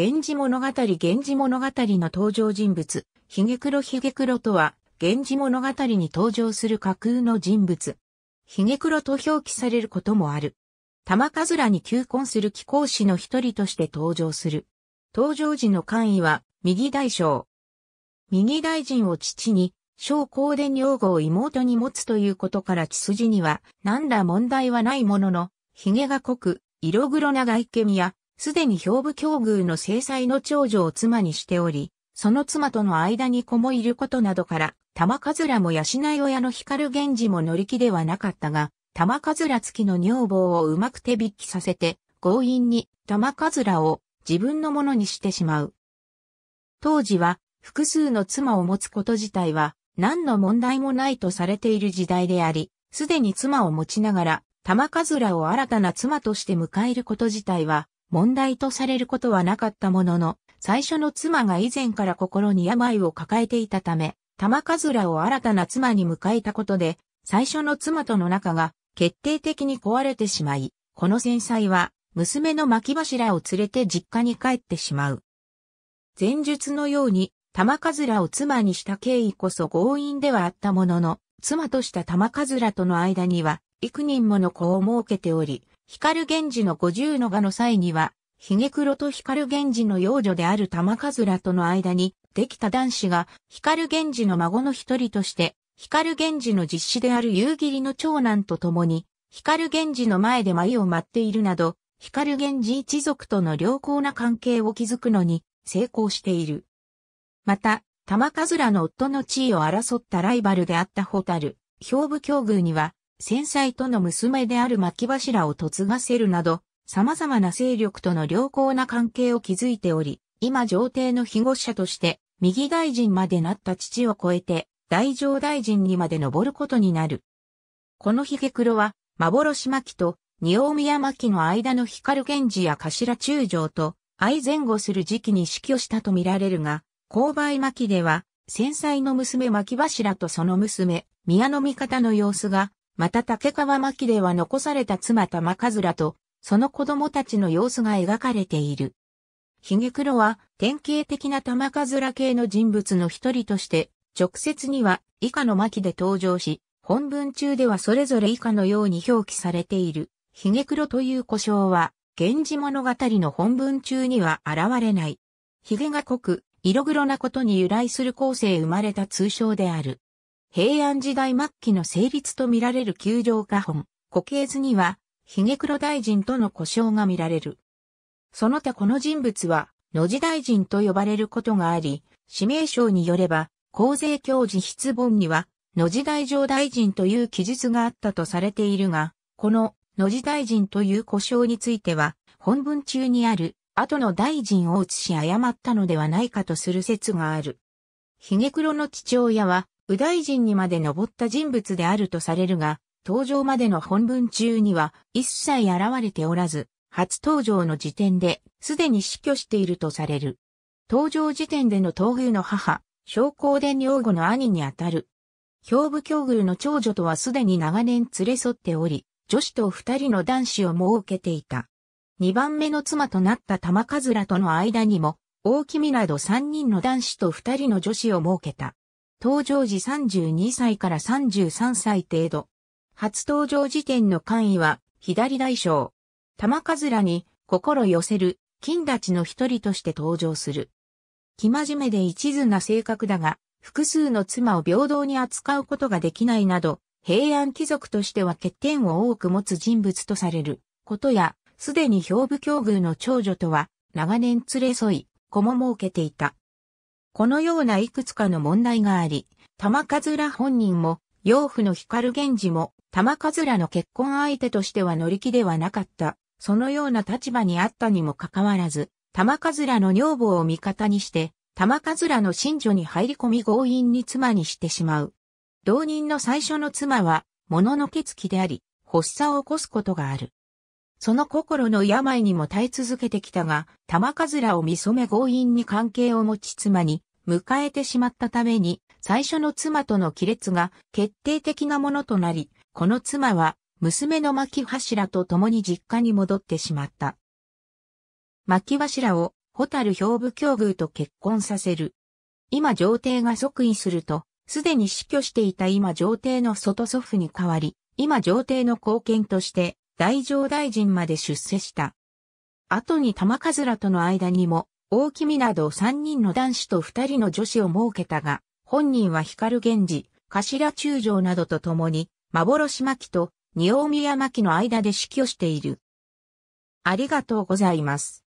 源氏物語源氏物語の登場人物、クロ黒ゲク黒とは、源氏物語に登場する架空の人物。ゲク黒と表記されることもある。玉かずらに求婚する貴公子の一人として登場する。登場時の官位は、右大将。右大臣を父に、小公伝用語を妹に持つということから血筋には、何ら問題はないものの、髭が濃く、色黒な外見や、すでに兵部境遇の制裁の長女を妻にしており、その妻との間に子もいることなどから、玉らも養い親の光源氏も乗り気ではなかったが、玉ら付きの女房をうまく手引きさせて、強引に玉らを自分のものにしてしまう。当時は複数の妻を持つこと自体は何の問題もないとされている時代であり、すでに妻を持ちながら玉らを新たな妻として迎えること自体は問題とされることはなかったものの、最初の妻が以前から心に病を抱えていたため、玉数らを新たな妻に迎えたことで、最初の妻との仲が決定的に壊れてしまい、この戦災は娘の巻柱を連れて実家に帰ってしまう。前述のように、玉数らを妻にした経緯こそ強引ではあったものの、妻とした玉数らとの間には、幾人もの子を設けており、光源氏の五十の画の際には、髭黒と光源氏の幼女である玉数らとの間に、できた男子が、光源氏の孫の一人として、光源氏の実子である夕霧の長男と共に、光源氏の前で舞を舞っているなど、光源氏一族との良好な関係を築くのに成功している。また、玉数らの夫の地位を争ったライバルであったホタル、兵部境遇には、戦災との娘である巻柱を嫁がせるなど、様々な勢力との良好な関係を築いており、今上帝の庇護者として、右大臣までなった父を超えて、大上大臣にまで登ることになる。このヒゲ黒は、幻巻と、二大宮巻の間の光源氏や頭中将と、相前後する時期に死去したとみられるが、勾配巻では、戦災の娘巻柱とその娘、宮の味方の様子が、また竹川牧では残された妻玉数らと、その子供たちの様子が描かれている。ヒゲ黒は典型的な玉数ら系の人物の一人として、直接には以下の巻で登場し、本文中ではそれぞれ以下のように表記されている。ヒゲ黒という故障は、源氏物語の本文中には現れない。ヒゲが濃く、色黒なことに由来する後世生まれた通称である。平安時代末期の成立と見られる九条家本、固形図には、髭黒大臣との故障が見られる。その他この人物は、野地大臣と呼ばれることがあり、指名書によれば、厚税教授筆本には、野地大城大臣という記述があったとされているが、この野地大臣という故障については、本文中にある、後の大臣を移し誤ったのではないかとする説がある。髭黒の父親は、右大臣にまで登った人物であるとされるが、登場までの本文中には一切現れておらず、初登場の時点で、すでに死去しているとされる。登場時点での東宮の母、昇降殿女吾の兄にあたる。兵部京宮の長女とはすでに長年連れ添っており、女子と二人の男子を設けていた。二番目の妻となった玉からとの間にも、大木ど三人の男子と二人の女子を設けた。登場時32歳から33歳程度。初登場時点の官位は左大将。玉ずらに心寄せる金立ちの一人として登場する。気真面目で一途な性格だが、複数の妻を平等に扱うことができないなど、平安貴族としては欠点を多く持つ人物とされることや、すでに兵部境遇の長女とは長年連れ添い、子も設けていた。このようないくつかの問題があり、玉桂本人も、養父の光源氏も、玉桂の結婚相手としては乗り気ではなかった。そのような立場にあったにもかかわらず、玉桂の女房を味方にして、玉桂の信女に入り込み強引に妻にしてしまう。同人の最初の妻は、もののけつきであり、発作を起こすことがある。その心の病にも耐え続けてきたが、玉かずらを見染め強引に関係を持ち妻に、迎えてしまったために、最初の妻との亀裂が決定的なものとなり、この妻は娘の巻柱と共に実家に戻ってしまった。巻柱をホタル兵部境遇と結婚させる。今上帝が即位すると、すでに死去していた今上帝の外祖父に代わり、今上帝の貢献として、大上大臣まで出世した。後に玉かずらとの間にも、大君など3人の男子と2人の女子を設けたが、本人は光源氏、頭中将などと共に、幻巻と、二大宮巻の間で死去している。ありがとうございます。